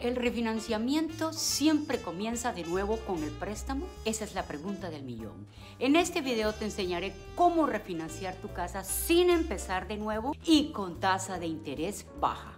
¿El refinanciamiento siempre comienza de nuevo con el préstamo? Esa es la pregunta del millón. En este video te enseñaré cómo refinanciar tu casa sin empezar de nuevo y con tasa de interés baja.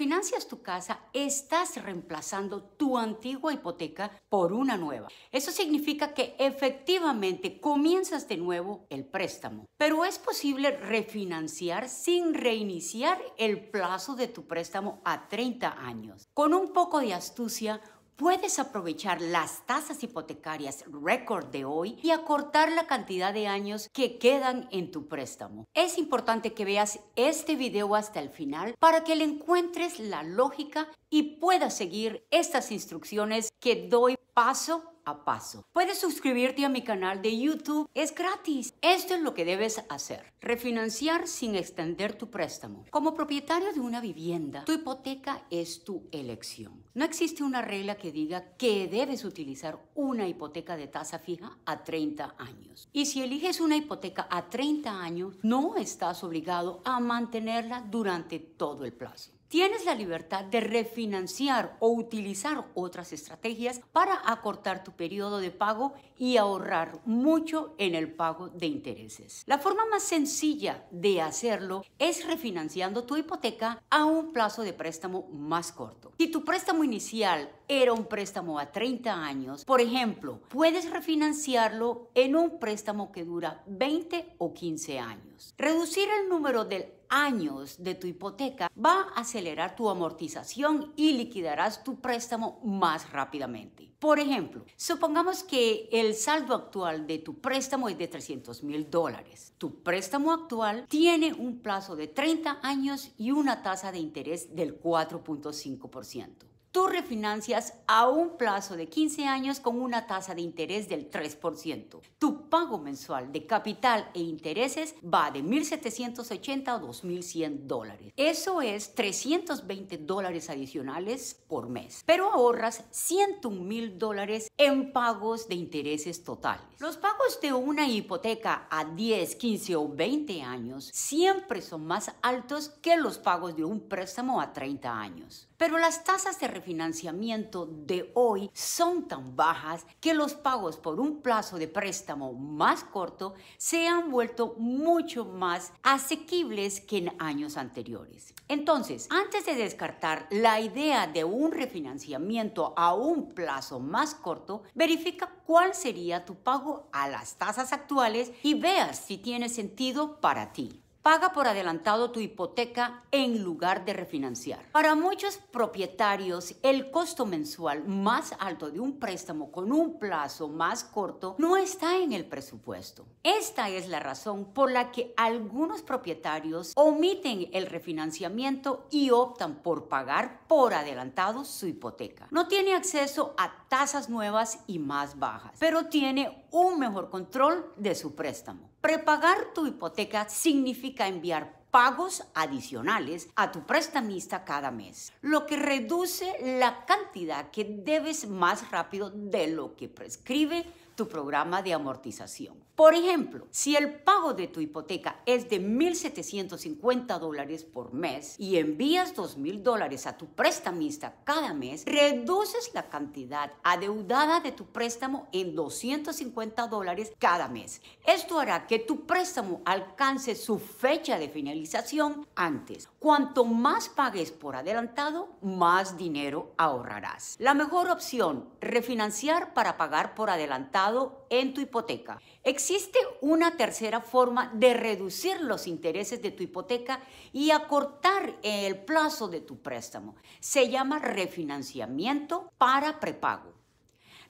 financias tu casa, estás reemplazando tu antigua hipoteca por una nueva. Eso significa que efectivamente comienzas de nuevo el préstamo, pero es posible refinanciar sin reiniciar el plazo de tu préstamo a 30 años. Con un poco de astucia, Puedes aprovechar las tasas hipotecarias récord de hoy y acortar la cantidad de años que quedan en tu préstamo. Es importante que veas este video hasta el final para que le encuentres la lógica y puedas seguir estas instrucciones que doy paso paso. Puedes suscribirte a mi canal de YouTube, es gratis. Esto es lo que debes hacer. Refinanciar sin extender tu préstamo. Como propietario de una vivienda, tu hipoteca es tu elección. No existe una regla que diga que debes utilizar una hipoteca de tasa fija a 30 años. Y si eliges una hipoteca a 30 años, no estás obligado a mantenerla durante todo el plazo tienes la libertad de refinanciar o utilizar otras estrategias para acortar tu periodo de pago y ahorrar mucho en el pago de intereses. La forma más sencilla de hacerlo es refinanciando tu hipoteca a un plazo de préstamo más corto. Si tu préstamo inicial era un préstamo a 30 años, por ejemplo, puedes refinanciarlo en un préstamo que dura 20 o 15 años. Reducir el número de años de tu hipoteca va a acelerar tu amortización y liquidarás tu préstamo más rápidamente. Por ejemplo, supongamos que el saldo actual de tu préstamo es de 300 mil dólares. Tu préstamo actual tiene un plazo de 30 años y una tasa de interés del 4.5%. Tú refinancias a un plazo de 15 años con una tasa de interés del 3%. Tu pago mensual de capital e intereses va de 1.780 a 2.100 dólares. Eso es 320 dólares adicionales por mes. Pero ahorras $101,000 dólares en pagos de intereses totales. Los pagos de una hipoteca a 10, 15 o 20 años siempre son más altos que los pagos de un préstamo a 30 años. Pero las tasas de refinanciamiento de hoy son tan bajas que los pagos por un plazo de préstamo más corto se han vuelto mucho más asequibles que en años anteriores. Entonces, antes de descartar la idea de un refinanciamiento a un plazo más corto, verifica cuál sería tu pago a las tasas actuales y veas si tiene sentido para ti. Paga por adelantado tu hipoteca en lugar de refinanciar. Para muchos propietarios, el costo mensual más alto de un préstamo con un plazo más corto no está en el presupuesto. Esta es la razón por la que algunos propietarios omiten el refinanciamiento y optan por pagar por adelantado su hipoteca. No tiene acceso a tasas nuevas y más bajas, pero tiene un mejor control de su préstamo. Prepagar tu hipoteca significa a enviar pagos adicionales a tu prestamista cada mes, lo que reduce la cantidad que debes más rápido de lo que prescribe programa de amortización. Por ejemplo, si el pago de tu hipoteca es de 1.750 dólares por mes y envías 2.000 dólares a tu prestamista cada mes, reduces la cantidad adeudada de tu préstamo en 250 dólares cada mes. Esto hará que tu préstamo alcance su fecha de finalización antes. Cuanto más pagues por adelantado, más dinero ahorrarás. La mejor opción, refinanciar para pagar por adelantado en tu hipoteca. Existe una tercera forma de reducir los intereses de tu hipoteca y acortar el plazo de tu préstamo. Se llama refinanciamiento para prepago.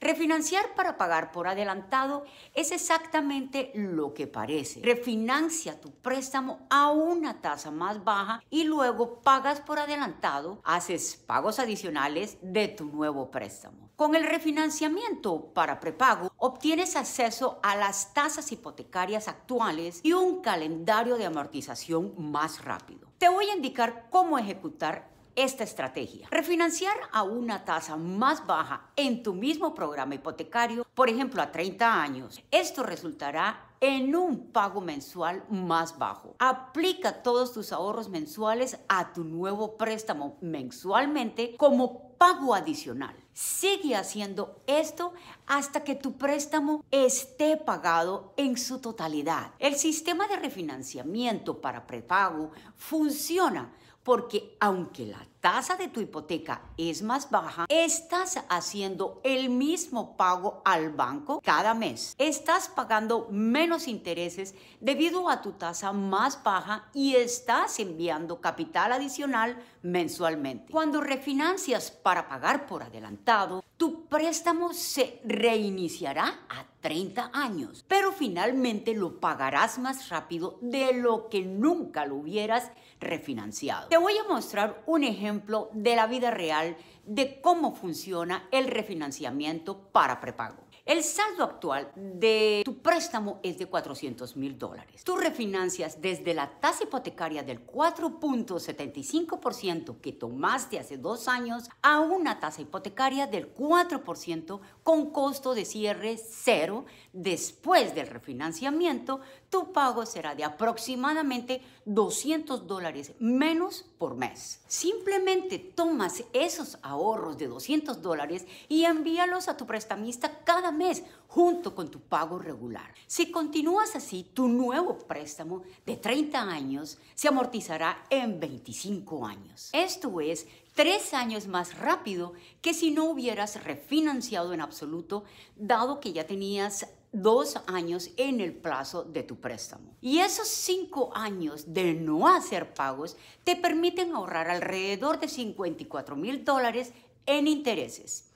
Refinanciar para pagar por adelantado es exactamente lo que parece. Refinancia tu préstamo a una tasa más baja y luego pagas por adelantado, haces pagos adicionales de tu nuevo préstamo. Con el refinanciamiento para prepago obtienes acceso a las tasas hipotecarias actuales y un calendario de amortización más rápido. Te voy a indicar cómo ejecutar esta estrategia. Refinanciar a una tasa más baja en tu mismo programa hipotecario, por ejemplo a 30 años, esto resultará en un pago mensual más bajo. Aplica todos tus ahorros mensuales a tu nuevo préstamo mensualmente como pago adicional. Sigue haciendo esto hasta que tu préstamo esté pagado en su totalidad. El sistema de refinanciamiento para prepago funciona porque aunque la tasa de tu hipoteca es más baja, estás haciendo el mismo pago al banco cada mes. Estás pagando menos intereses debido a tu tasa más baja y estás enviando capital adicional mensualmente. Cuando refinancias para pagar por adelantado, tu préstamo se reiniciará a 30 años, pero finalmente lo pagarás más rápido de lo que nunca lo hubieras refinanciado. Te voy a mostrar un ejemplo de la vida real de cómo funciona el refinanciamiento para prepago. El saldo actual de tu préstamo es de 400 mil dólares. Tú refinancias desde la tasa hipotecaria del 4.75% que tomaste hace dos años a una tasa hipotecaria del 4% con costo de cierre cero después del refinanciamiento tu pago será de aproximadamente 200 dólares menos por mes. Simplemente tomas esos ahorros de 200 dólares y envíalos a tu prestamista cada mes junto con tu pago regular. Si continúas así, tu nuevo préstamo de 30 años se amortizará en 25 años. Esto es tres años más rápido que si no hubieras refinanciado en absoluto, dado que ya tenías dos años en el plazo de tu préstamo. Y esos cinco años de no hacer pagos te permiten ahorrar alrededor de 54,000 mil dólares en intereses.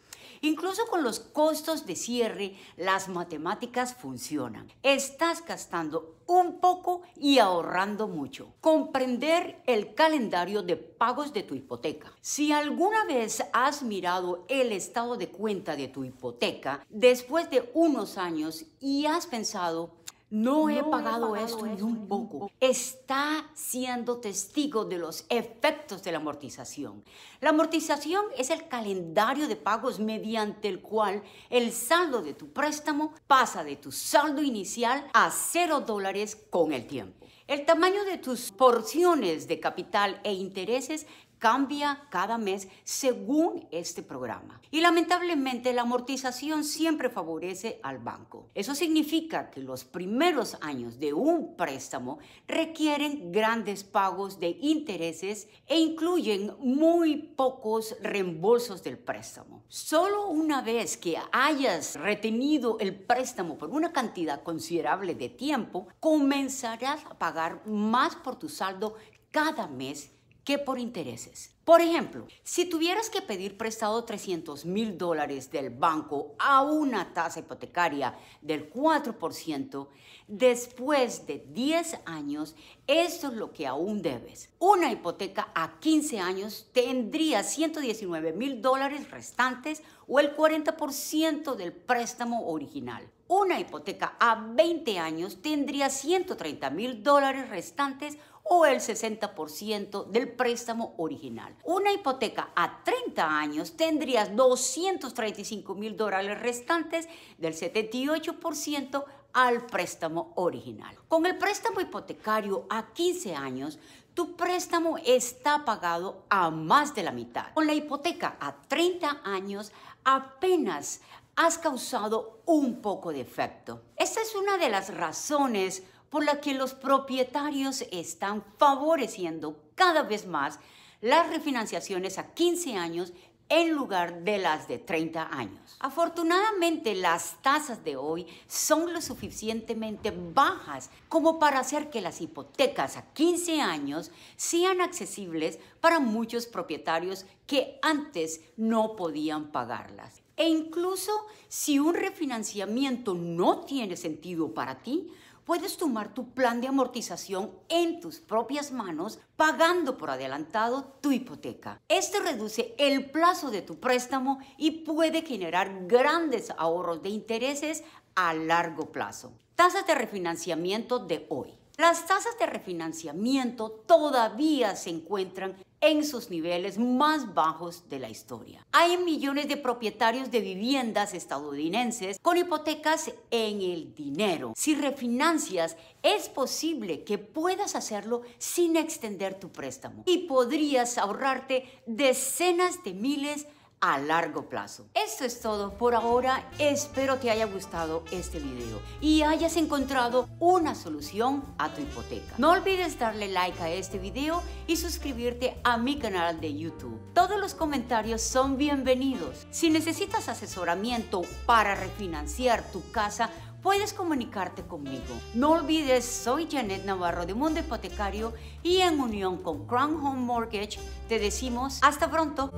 Incluso con los costos de cierre, las matemáticas funcionan. Estás gastando un poco y ahorrando mucho. Comprender el calendario de pagos de tu hipoteca. Si alguna vez has mirado el estado de cuenta de tu hipoteca después de unos años y has pensado, no he, pagado, esto, esto ni un poco. Está siendo testigo de los efectos de la amortización. La amortización es el calendario de pagos mediante el cual el saldo de tu préstamo pasa de tu saldo inicial a cero dólares con el tiempo. El tamaño de tus porciones de capital e intereses cambia cada mes según este programa. Y lamentablemente la amortización siempre favorece al banco. Eso significa que los primeros años de un préstamo requieren grandes pagos de intereses e incluyen muy pocos reembolsos del préstamo. Solo una vez que hayas retenido el préstamo por una cantidad considerable de tiempo, comenzarás a pagar más por tu saldo cada mes que por intereses. Por ejemplo, si tuvieras que pedir prestado 300 mil dólares del banco a una tasa hipotecaria del 4%, después de 10 años, esto es lo que aún debes. Una hipoteca a 15 años tendría 119 mil dólares restantes o el 40% del préstamo original. Una hipoteca a 20 años tendría 130 mil dólares restantes o el 60% del préstamo original. Una hipoteca a 30 años tendrías 235 mil dólares restantes del 78% al préstamo original. Con el préstamo hipotecario a 15 años, tu préstamo está pagado a más de la mitad. Con la hipoteca a 30 años, apenas has causado un poco de efecto. Esta es una de las razones por la que los propietarios están favoreciendo cada vez más las refinanciaciones a 15 años en lugar de las de 30 años. Afortunadamente, las tasas de hoy son lo suficientemente bajas como para hacer que las hipotecas a 15 años sean accesibles para muchos propietarios que antes no podían pagarlas. E incluso si un refinanciamiento no tiene sentido para ti, puedes tomar tu plan de amortización en tus propias manos pagando por adelantado tu hipoteca. Este reduce el plazo de tu préstamo y puede generar grandes ahorros de intereses a largo plazo. Tasas de refinanciamiento de hoy. Las tasas de refinanciamiento todavía se encuentran en sus niveles más bajos de la historia. Hay millones de propietarios de viviendas estadounidenses con hipotecas en el dinero. Si refinancias, es posible que puedas hacerlo sin extender tu préstamo y podrías ahorrarte decenas de miles de a largo plazo. Esto es todo por ahora. Espero te haya gustado este video y hayas encontrado una solución a tu hipoteca. No olvides darle like a este video y suscribirte a mi canal de YouTube. Todos los comentarios son bienvenidos. Si necesitas asesoramiento para refinanciar tu casa, puedes comunicarte conmigo. No olvides, soy Janet Navarro de Mundo Hipotecario y en unión con Crown Home Mortgage te decimos hasta pronto.